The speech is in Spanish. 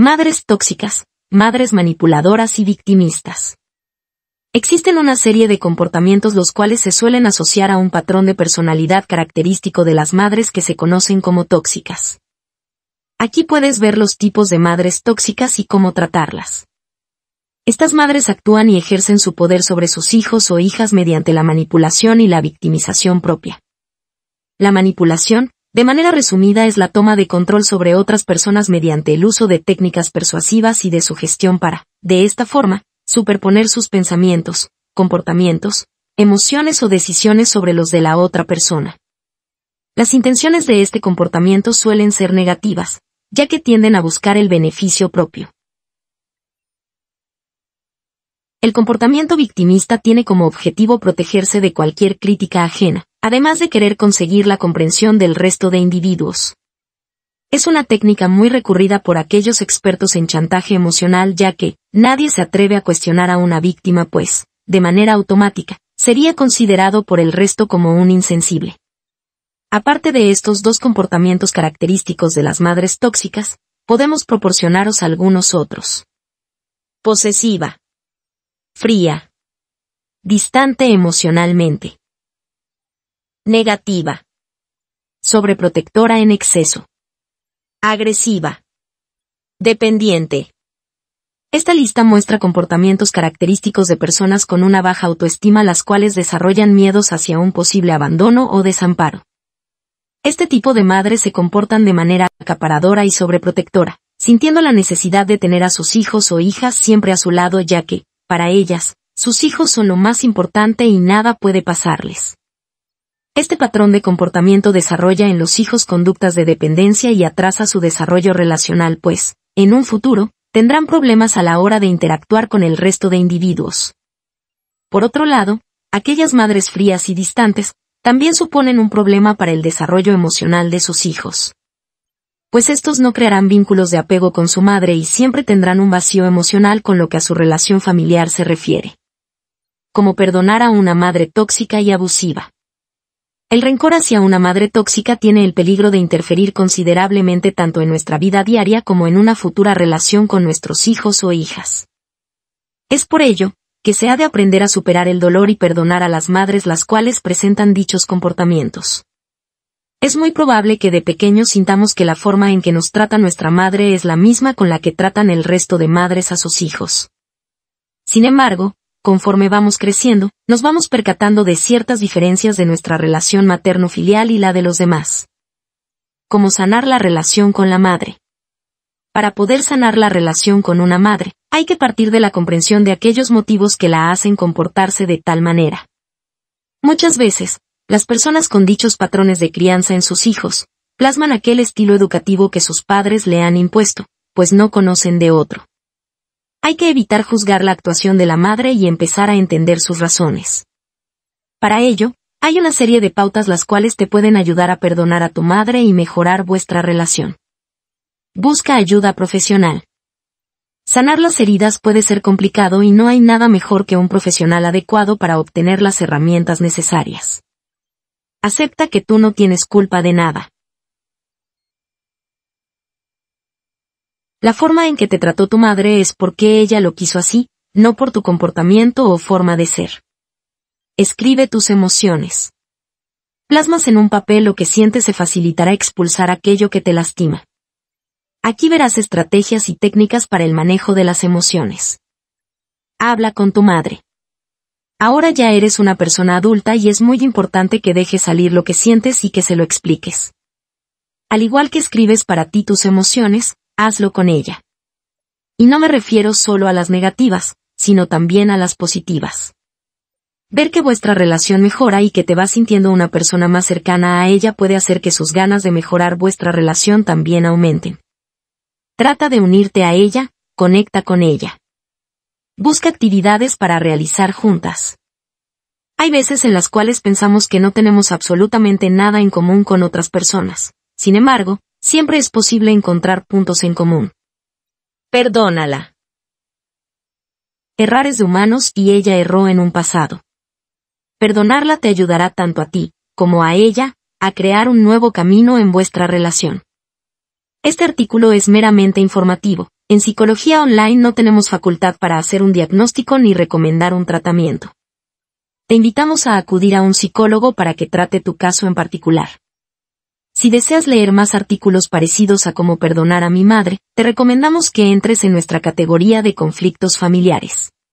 Madres tóxicas, madres manipuladoras y victimistas. Existen una serie de comportamientos los cuales se suelen asociar a un patrón de personalidad característico de las madres que se conocen como tóxicas. Aquí puedes ver los tipos de madres tóxicas y cómo tratarlas. Estas madres actúan y ejercen su poder sobre sus hijos o hijas mediante la manipulación y la victimización propia. La manipulación, de manera resumida es la toma de control sobre otras personas mediante el uso de técnicas persuasivas y de sugestión para, de esta forma, superponer sus pensamientos, comportamientos, emociones o decisiones sobre los de la otra persona. Las intenciones de este comportamiento suelen ser negativas, ya que tienden a buscar el beneficio propio. El comportamiento victimista tiene como objetivo protegerse de cualquier crítica ajena, además de querer conseguir la comprensión del resto de individuos. Es una técnica muy recurrida por aquellos expertos en chantaje emocional ya que, nadie se atreve a cuestionar a una víctima pues, de manera automática, sería considerado por el resto como un insensible. Aparte de estos dos comportamientos característicos de las madres tóxicas, podemos proporcionaros algunos otros. Posesiva. Fría. Distante emocionalmente. Negativa. Sobreprotectora en exceso. Agresiva. Dependiente. Esta lista muestra comportamientos característicos de personas con una baja autoestima las cuales desarrollan miedos hacia un posible abandono o desamparo. Este tipo de madres se comportan de manera acaparadora y sobreprotectora, sintiendo la necesidad de tener a sus hijos o hijas siempre a su lado ya que, para ellas, sus hijos son lo más importante y nada puede pasarles. Este patrón de comportamiento desarrolla en los hijos conductas de dependencia y atrasa su desarrollo relacional, pues, en un futuro, tendrán problemas a la hora de interactuar con el resto de individuos. Por otro lado, aquellas madres frías y distantes también suponen un problema para el desarrollo emocional de sus hijos. Pues estos no crearán vínculos de apego con su madre y siempre tendrán un vacío emocional con lo que a su relación familiar se refiere. Como perdonar a una madre tóxica y abusiva. El rencor hacia una madre tóxica tiene el peligro de interferir considerablemente tanto en nuestra vida diaria como en una futura relación con nuestros hijos o hijas. Es por ello, que se ha de aprender a superar el dolor y perdonar a las madres las cuales presentan dichos comportamientos. Es muy probable que de pequeños sintamos que la forma en que nos trata nuestra madre es la misma con la que tratan el resto de madres a sus hijos. Sin embargo, conforme vamos creciendo, nos vamos percatando de ciertas diferencias de nuestra relación materno-filial y la de los demás. ¿Cómo sanar la relación con la madre. Para poder sanar la relación con una madre, hay que partir de la comprensión de aquellos motivos que la hacen comportarse de tal manera. Muchas veces, las personas con dichos patrones de crianza en sus hijos, plasman aquel estilo educativo que sus padres le han impuesto, pues no conocen de otro. Hay que evitar juzgar la actuación de la madre y empezar a entender sus razones. Para ello, hay una serie de pautas las cuales te pueden ayudar a perdonar a tu madre y mejorar vuestra relación. Busca ayuda profesional. Sanar las heridas puede ser complicado y no hay nada mejor que un profesional adecuado para obtener las herramientas necesarias. Acepta que tú no tienes culpa de nada. La forma en que te trató tu madre es porque ella lo quiso así, no por tu comportamiento o forma de ser. Escribe tus emociones. Plasmas en un papel lo que sientes se facilitará expulsar aquello que te lastima. Aquí verás estrategias y técnicas para el manejo de las emociones. Habla con tu madre. Ahora ya eres una persona adulta y es muy importante que dejes salir lo que sientes y que se lo expliques. Al igual que escribes para ti tus emociones, hazlo con ella. Y no me refiero solo a las negativas, sino también a las positivas. Ver que vuestra relación mejora y que te vas sintiendo una persona más cercana a ella puede hacer que sus ganas de mejorar vuestra relación también aumenten. Trata de unirte a ella, conecta con ella. Busca actividades para realizar juntas. Hay veces en las cuales pensamos que no tenemos absolutamente nada en común con otras personas. Sin embargo, siempre es posible encontrar puntos en común. Perdónala. Errar es de humanos y ella erró en un pasado. Perdonarla te ayudará tanto a ti, como a ella, a crear un nuevo camino en vuestra relación. Este artículo es meramente informativo. En psicología online no tenemos facultad para hacer un diagnóstico ni recomendar un tratamiento. Te invitamos a acudir a un psicólogo para que trate tu caso en particular. Si deseas leer más artículos parecidos a Cómo perdonar a mi madre, te recomendamos que entres en nuestra categoría de conflictos familiares.